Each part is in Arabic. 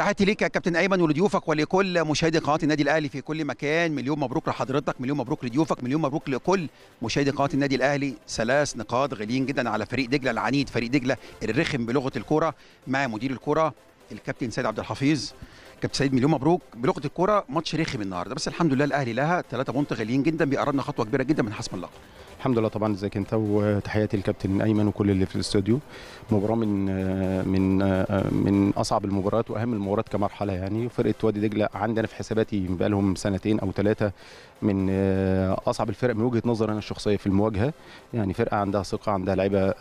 تحياتي ليك يا كابتن ايمن ولضيوفك ولكل مشاهدي قناه النادي الاهلي في كل مكان مليون مبروك لحضرتك مليون مبروك لضيوفك مليون مبروك لكل مشاهدي قناه النادي الاهلي ثلاث نقاط غاليين جدا على فريق دجله العنيد فريق دجله الرخم بلغه الكوره مع مدير الكوره الكابتن سيد عبد الحفيظ كابتن سيد مليون مبروك بلغه الكوره ماتش رخم النهارده بس الحمد لله الاهلي لها ثلاثه بونت غاليين جدا بيقربنا خطوه كبيره جدا من حسم اللقب الحمد لله طبعا ازيك انت وتحياتي للكابتن ايمن وكل اللي في الاستوديو مباراه من من من اصعب المباريات واهم المباريات كمرحله يعني فرقه وادي دجله عندنا في حساباتي بقى لهم سنتين او ثلاثه من اصعب الفرق من وجهه نظري انا الشخصيه في المواجهه يعني فرقه عندها ثقه عندها لعيبه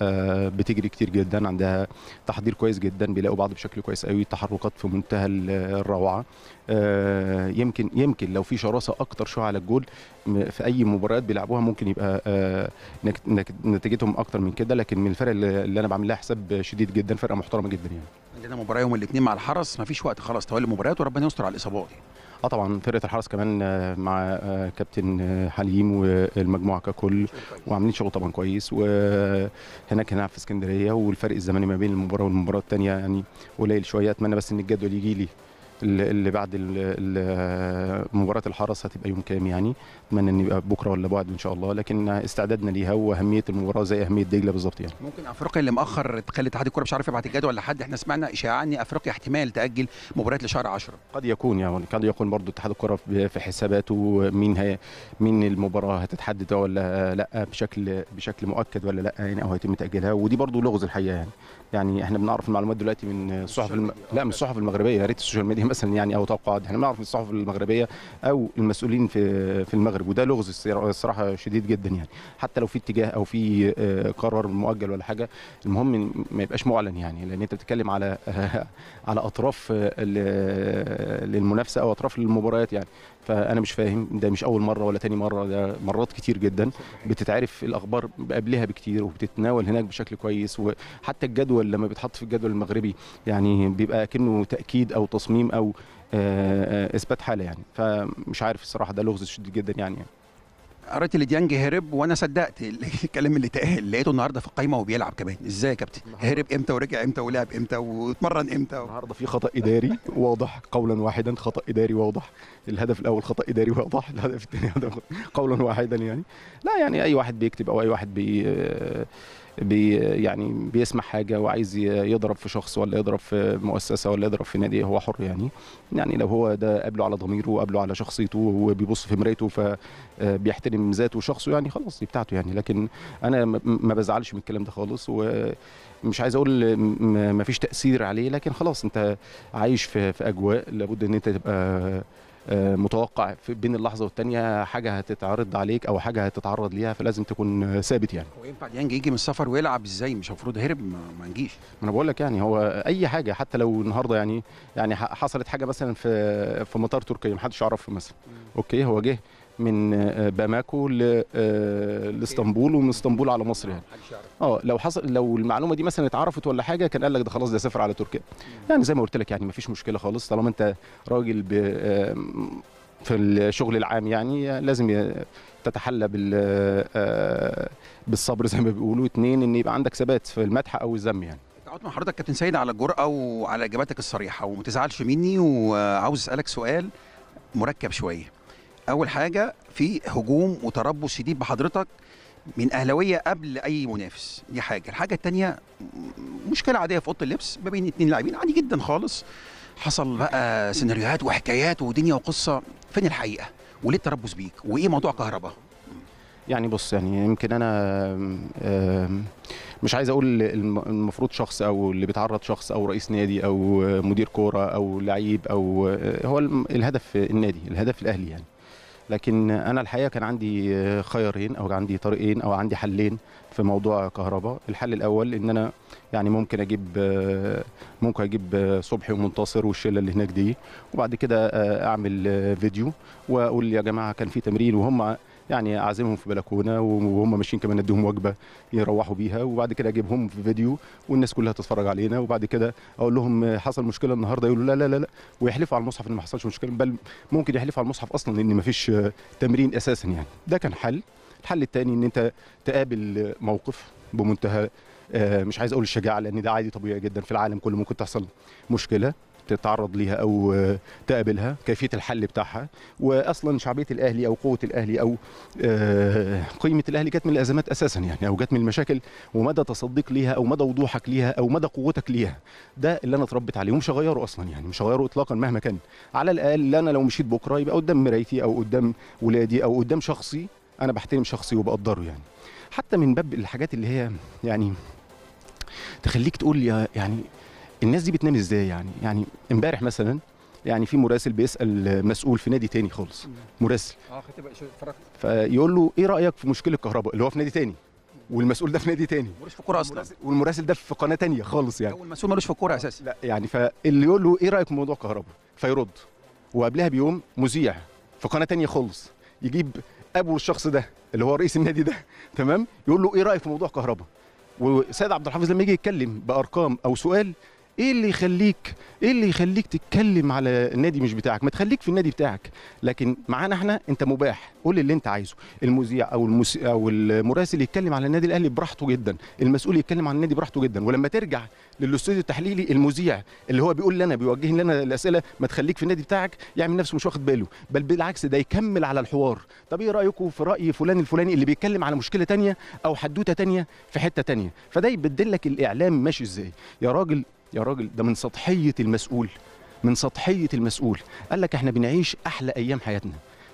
بتجري كتير جدا عندها تحضير كويس جدا بيلاقوا بعض بشكل كويس قوي تحركات في منتهى الروعه آه، يمكن يمكن لو في شراسه اكتر شويه على الجول في اي مباريات بيلعبوها ممكن يبقى آه، نتيجتهم اكتر من كده لكن من الفرق اللي انا بعمل لها حساب شديد جدا فرقه محترمه جدا يعني عندنا مباراه يوم الاثنين مع الحرس مفيش وقت خلاص تولي المباريات وربنا يستر على الاصابات يعني. اه طبعا فرقه الحرس كمان آه، مع آه، كابتن آه، حليم والمجموعه ككل وعاملين شغل طبعا كويس وهناك هنلعب في اسكندريه والفرق الزمني ما بين المباراه والمباراه الثانيه يعني قليل شويه اتمنى بس ان الجدول يجي لي اللي بعد مباراه الحرس هتبقى يوم كام يعني اتمنى ان يبقى بكره ولا بعد ان شاء الله لكن استعدادنا ليها واهميه المباراه زي اهميه دجله بالظبط يعني ممكن افريقيا اللي مأخر تخلي اتحاد الكره مش عارف يبعت الجدول لحد احنا سمعنا اشاعه ان افريقيا احتمال تاجل مباريات لشهر 10 قد يكون يعني قد يكون برضو اتحاد الكره في حساباته مين هي مين المباراه هتتحدد ولا لا بشكل بشكل مؤكد ولا لا يعني او هيتم تاجيلها ودي برضو لغز الحقيقه يعني يعني احنا بنعرف المعلومات دلوقتي من الصحف الم... لا من الصحف المغربيه يا ريت السوشيال ميديا مثلا يعني او توقعات احنا بنعرف الصحف المغربيه او المسؤولين في في المغرب وده لغز الصراحه شديد جدا يعني حتى لو في اتجاه او في آه، قرار مؤجل ولا حاجه المهم ما يبقاش معلن يعني لان انت بتتكلم على على اطراف للمنافسه او اطراف للمباريات يعني فانا مش فاهم ده مش اول مره ولا تاني مره ده مرات كتير جدا بتتعرف الاخبار قبلها بكتير وبتتناول هناك بشكل كويس وحتى الجدول لما بيتحط في الجدول المغربي يعني بيبقى كانه تاكيد او تصميم او آه، اثبات حاله يعني فمش عارف الصراحه ده لغز شديد جدا يعني, يعني. قريت اللي ديانج هرب وانا صدقت الكلام اللي اتقال لقيته النهارده في القايمه وبيلعب كمان ازاي يا كابتن هرب امتى ورجع امتى ولعب امتى واتمرن امتى و... النهارده في خطا اداري واضح قولا واحدا خطا اداري واضح الهدف الاول خطا اداري واضح الهدف الثاني هدف قولا واحدا يعني لا يعني اي واحد بيكتب او اي واحد بي آه، بي يعني بيسمع حاجه وعايز يضرب في شخص ولا يضرب في مؤسسه ولا يضرب في نادي هو حر يعني يعني لو هو ده قابله على ضميره وقابله على شخصيته وبيبص في مرايته فبيحترم آه، ذاته وشخصه يعني خلاص دي بتاعته يعني لكن انا ما بزعلش من الكلام ده خالص ومش عايز اقول ما فيش تاثير عليه لكن خلاص انت عايش في, في اجواء لابد ان انت تبقى آه، متوقع بين اللحظه والثانيه حاجه هتتعرض عليك او حاجه هتتعرض ليها فلازم تكون ثابت يعني هو ينفع ديانج يجي من السفر ويلعب ازاي مش المفروض هرب ما نجيش ما انا بقول لك يعني هو اي حاجه حتى لو النهارده يعني يعني حصلت حاجه مثلا في في مطار تركيا ما حدش يعرف مثلا اوكي هو جه من آه، باماكو آه، لاسطنبول ومن اسطنبول على مصر يعني اه لو حصل لو المعلومه دي مثلا اتعرفت ولا حاجه كان قال لك ده خلاص ده سافر على تركيا يعني زي ما قلت لك يعني ما فيش مشكله خالص طالما انت راجل في الشغل العام يعني لازم تتحلى آه، بالصبر زي ما بيقولوا اتنين ان يبقى عندك ثبات في المدح او الذم يعني تعود مع حضرتك كابتن سيد على الجرأه وعلى اجاباتك الصريحه وما تزعلش مني وعاوز اسالك سؤال مركب شويه اول حاجه في هجوم وتربص شديد بحضرتك من اهلاويه قبل اي منافس دي حاجه الحاجه الثانيه مشكله عاديه في اوضه اللبس ما بين اتنين لاعبين عادي جدا خالص حصل بقى سيناريوهات وحكايات ودنيا وقصه فين الحقيقه وليه التربص بيك وايه موضوع كهرباء يعني بص يعني يمكن انا مش عايز اقول المفروض شخص او اللي بيتعرض شخص او رئيس نادي او مدير كوره او لعيب او آه، هو الهدف النادي الهدف الاهلي يعني لكن انا الحقيقه كان عندي خيارين او عندي طريقين او عندي حلين في موضوع كهرباء الحل الاول ان انا يعني ممكن اجيب ممكن اجيب صبحي ومنتصر والشله اللي هناك دي وبعد كده آه، اعمل آه، فيديو واقول يا جماعه كان في تمرين وهم يعني اعزمهم في بلكونه وهم ماشيين كمان اديهم وجبه يروحوا بيها وبعد كده اجيبهم في فيديو والناس كلها تتفرج علينا وبعد كده اقول لهم حصل مشكله النهارده يقولوا لا لا لا لا ويحلفوا على المصحف ان ما حصلش مشكله بل ممكن يحلفوا على المصحف اصلا ان ما فيش تمرين اساسا يعني ده كان حل الحل الثاني ان انت تقابل موقف بمنتهى آه، مش عايز اقول الشجاعه لان ده عادي طبيعي جدا في العالم كله ممكن تحصل مشكله تتعرض ليها او تقابلها كيفيه الحل بتاعها واصلا شعبيه الاهلي او قوه الاهلي او آه، قيمه الاهلي جت من الازمات اساسا يعني او جت من المشاكل ومدى تصديق ليها او مدى وضوحك ليها او مدى قوتك ليها ده اللي انا اتربيت عليه ومش هغيره اصلا يعني مش هغيره اطلاقا مهما كان على الاقل انا لو مشيت بكره يبقى قدام مرايتي او قدام ولادي او قدام شخصي انا بحترم شخصي وبقدره يعني حتى من باب الحاجات اللي هي يعني تخليك تقول يا يعني الناس دي بتنام ازاي يعني يعني امبارح مثلا يعني في مراسل بيسال مسؤول في نادي تاني خالص مراسل اه فيقول له ايه رايك في مشكله الكهرباء اللي هو في نادي تاني والمسؤول ده في نادي تاني ملوش في الكوره اصلا والمراسل ده في قناه تانية خالص يعني والمسؤول ملوش في الكوره اساسا لا يعني فاللي يقول له ايه رايك في موضوع الكهرباء فيرد وقبلها بيوم مذيع في قناه تانية خالص يجيب ابو الشخص ده اللي هو رئيس النادي ده تمام يقول له ايه رايك في موضوع الكهرباء وسيد عبد الحافظ لما يجي يتكلم بارقام او سؤال ايه اللي يخليك ايه اللي يخليك تتكلم على النادي مش بتاعك ما تخليك في النادي بتاعك لكن معانا احنا انت مباح قول اللي انت عايزه المذيع او المس... او المراسل يتكلم على النادي الاهلي براحته جدا المسؤول يتكلم عن النادي براحته جدا ولما ترجع للاستوديو التحليلي المذيع اللي هو بيقول لنا بيوجه لنا الاسئله ما تخليك في النادي بتاعك يعمل نفسه مش واخد باله بل بالعكس ده يكمل على الحوار طب ايه رايكم في راي فلان الفلاني اللي بيتكلم على مشكله تانية او حدوته تانية في حته تانية فده يبدل لك الاعلام ماشي ازاي يا راجل يا راجل ده من سطحيه المسؤول من سطحيه المسؤول قال لك احنا بنعيش احلى ايام حياتنا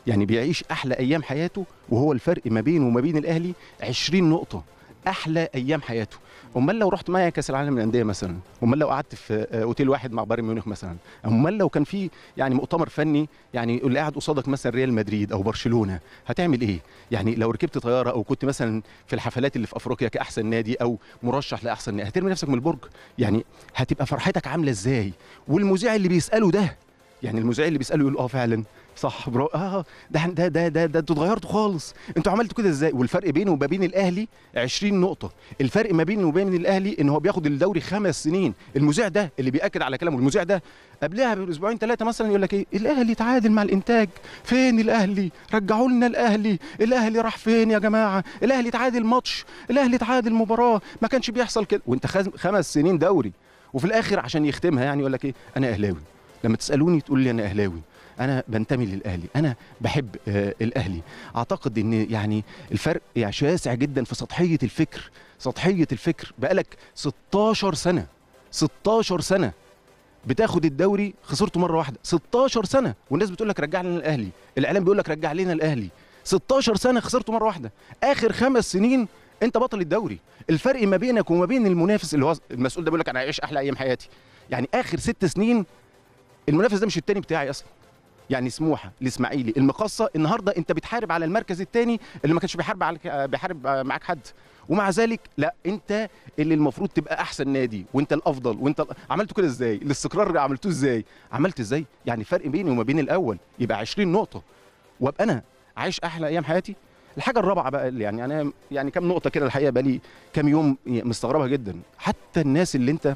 يعني بيعيش احلى ايام حياته وهو الفرق ما بينه وما بين الاهلي 20 نقطه احلى ايام حياته امال لو رحت معايا كاس العالم للانديه مثلا امال لو قعدت في آه، اوتيل واحد مع بايرن ميونخ مثلا امال لو كان في يعني مؤتمر فني يعني اللي قاعد قصادك مثلا ريال مدريد او برشلونه هتعمل ايه يعني لو ركبت طياره او كنت مثلا في الحفلات اللي في افريقيا كاحسن نادي او مرشح لاحسن نادي هترمي نفسك من البرج يعني هتبقى فرحتك عامله ازاي والمذيع اللي بيساله ده يعني المذيع اللي بيساله يقول اه فعلا صح برو اه, آه، ده ده ده ده, ده انتوا اتغيرتوا خالص انتوا عملتوا كده ازاي والفرق بينه وما بين الاهلي 20 نقطه الفرق ما بينه وبين الاهلي ان هو بياخد الدوري خمس سنين المذيع ده اللي بياكد على كلامه المذيع ده قبلها باسبوعين ثلاثه مثلا يقول لك ايه الاهلي تعادل مع الانتاج فين الاهلي رجعوا لنا الاهلي الاهلي راح فين يا جماعه الاهلي تعادل ماتش الاهلي تعادل مباراه ما كانش بيحصل كده وانت خمس سنين دوري وفي الاخر عشان يختمها يعني يقول لك ايه انا اهلاوي لما تسالوني تقول لي انا اهلاوي انا بنتمي للاهلي انا بحب آه، الاهلي اعتقد ان يعني الفرق يعني شاسع جدا في سطحيه الفكر سطحيه الفكر بقالك 16 سنه 16 سنه بتاخد الدوري خسرته مره واحده 16 سنه والناس بتقول لك رجع لنا الاهلي الاعلام بيقول لك رجع لنا الاهلي 16 سنه خسرته مره واحده اخر خمس سنين انت بطل الدوري الفرق ما بينك وما بين المنافس اللي هو المسؤول ده بيقول لك انا هعيش احلى ايام حياتي يعني اخر ست سنين المنافس ده مش التاني بتاعي اصلا يعني سموحه الاسماعيلي المقصه النهارده انت بتحارب على المركز الثاني اللي ما كانش بيحارب عليك آه، بيحارب آه، معاك حد ومع ذلك لا انت اللي المفروض تبقى احسن نادي وانت الافضل وانت عملته كده ازاي الاستقرار عملته ازاي عملت ازاي يعني فرق بيني وما بين الاول يبقى 20 نقطه وابقى انا عايش احلى ايام حياتي الحاجه الرابعه بقى اللي يعني انا يعني كام نقطه كده الحقيقه بقى لي كام يوم مستغربها جدا حتى الناس اللي انت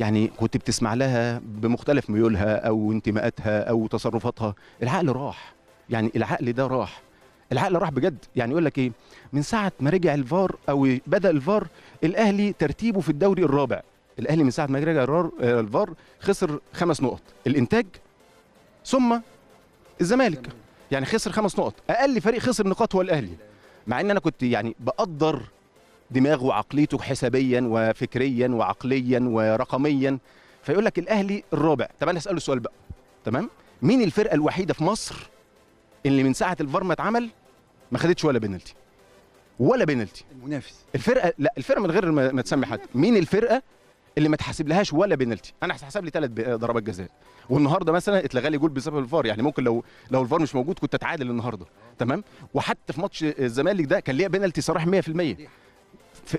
يعني كنت بتسمع لها بمختلف ميولها او انتماءاتها او تصرفاتها العقل راح يعني العقل ده راح العقل راح بجد يعني يقول لك ايه من ساعه ما رجع الفار او بدا الفار الاهلي ترتيبه في الدوري الرابع الاهلي من ساعه ما رجع آه، الفار خسر خمس نقط الانتاج ثم الزمالك يعني خسر خمس نقط اقل فريق خسر نقاط هو الاهلي مع ان انا كنت يعني بقدر دماغه وعقليته حسابيا وفكريا وعقليا ورقميا فيقول لك الاهلي الرابع طب انا اساله سؤال بقى تمام مين الفرقه الوحيده في مصر اللي من ساعه الفار ما اتعمل ما خدتش ولا بينالتي ولا بينالتي المنافس الفرقه لا الفرقه من غير ما تسمي حد مين الفرقه اللي ما تحاسبلهاش لهاش ولا بينالتي انا هحسب لي ثلاث ضربات جزاء والنهارده مثلا اتلغى لي جول بسبب الفار يعني ممكن لو لو الفار مش موجود كنت اتعادل النهارده تمام وحتى في ماتش الزمالك ده كان ليا بينالتي صراحه 100%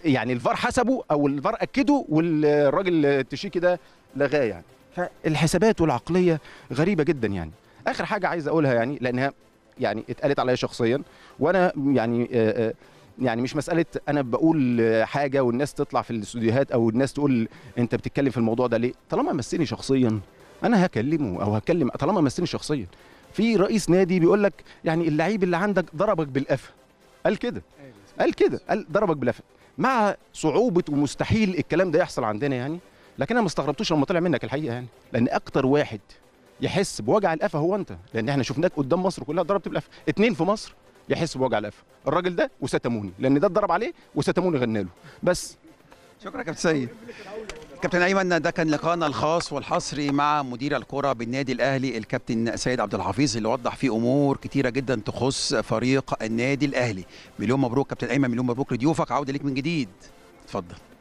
يعني الفار حسبه او الفار اكده والراجل التشيكي ده لغاه يعني فالحسابات والعقليه غريبه جدا يعني اخر حاجه عايز اقولها يعني لانها يعني اتقالت عليا شخصيا وانا يعني يعني مش مساله انا بقول حاجه والناس تطلع في الاستوديوهات او الناس تقول انت بتتكلم في الموضوع ده ليه طالما مسني شخصيا انا هكلمه او هكلم طالما مسني شخصيا في رئيس نادي بيقول لك يعني اللعيب اللي عندك ضربك بالقفه قال كده قال كده قال ضربك بالقفه مع صعوبه ومستحيل الكلام ده يحصل عندنا يعني لكن انا ما استغربتوش لما طلع منك الحقيقه يعني لان اكتر واحد يحس بوجع القفا هو انت لان احنا شفناك قدام مصر كلها ضربت بالقفا اتنين في مصر يحس بوجع القفا الراجل ده وستموني لان ده اتضرب عليه وستموني غنى له بس شكرا يا كابتن سيد كابتن ايمن ده كان لقائنا الخاص والحصري مع مدير الكره بالنادي الاهلي الكابتن سيد عبد الحفيظ اللي وضح فيه امور كتيره جدا تخص فريق النادي الاهلي مليون مبروك كابتن ايمن مليون مبروك لضيوفك عوده ليك من جديد اتفضل